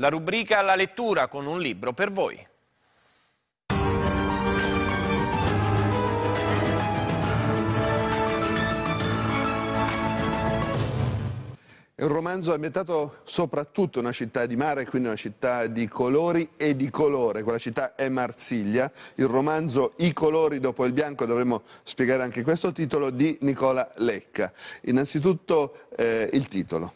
la rubrica La lettura con un libro per voi. È un romanzo ambientato soprattutto in una città di mare, quindi una città di colori e di colore. Quella città è Marsiglia. Il romanzo I colori dopo il bianco, dovremmo spiegare anche questo titolo, di Nicola Lecca. Innanzitutto eh, il titolo.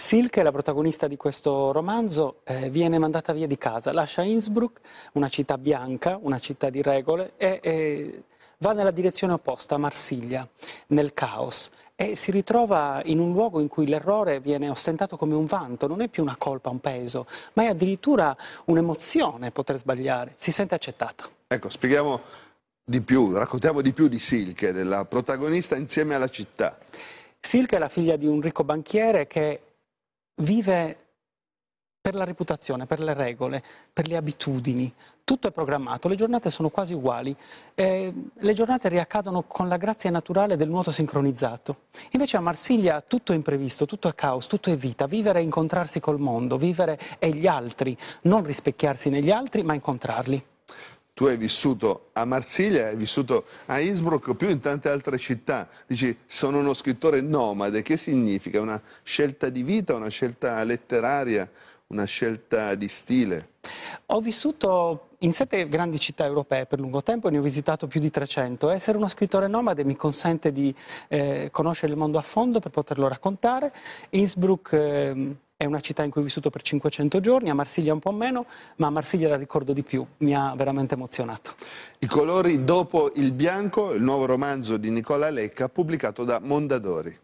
Silke, la protagonista di questo romanzo, eh, viene mandata via di casa, lascia Innsbruck, una città bianca, una città di regole, e, e va nella direzione opposta, Marsiglia, nel caos, e si ritrova in un luogo in cui l'errore viene ostentato come un vanto, non è più una colpa, un peso, ma è addirittura un'emozione poter sbagliare, si sente accettata. Ecco, spieghiamo di più, raccontiamo di più di Silke, della protagonista insieme alla città. Silke è la figlia di un ricco banchiere che vive per la reputazione, per le regole, per le abitudini. Tutto è programmato, le giornate sono quasi uguali, eh, le giornate riaccadono con la grazia naturale del nuoto sincronizzato. Invece a Marsiglia tutto è imprevisto, tutto è caos, tutto è vita, vivere è incontrarsi col mondo, vivere è gli altri, non rispecchiarsi negli altri ma incontrarli tu hai vissuto a Marsiglia, hai vissuto a Innsbruck più in tante altre città. Dici, sono uno scrittore nomade, che significa? Una scelta di vita, una scelta letteraria, una scelta di stile? Ho vissuto in sette grandi città europee per lungo tempo, ne ho visitato più di 300. Essere uno scrittore nomade mi consente di eh, conoscere il mondo a fondo per poterlo raccontare. Innsbruck... Eh, è una città in cui ho vissuto per 500 giorni, a Marsiglia un po' meno, ma a Marsiglia la ricordo di più, mi ha veramente emozionato. I colori dopo il bianco, il nuovo romanzo di Nicola Lecca, pubblicato da Mondadori.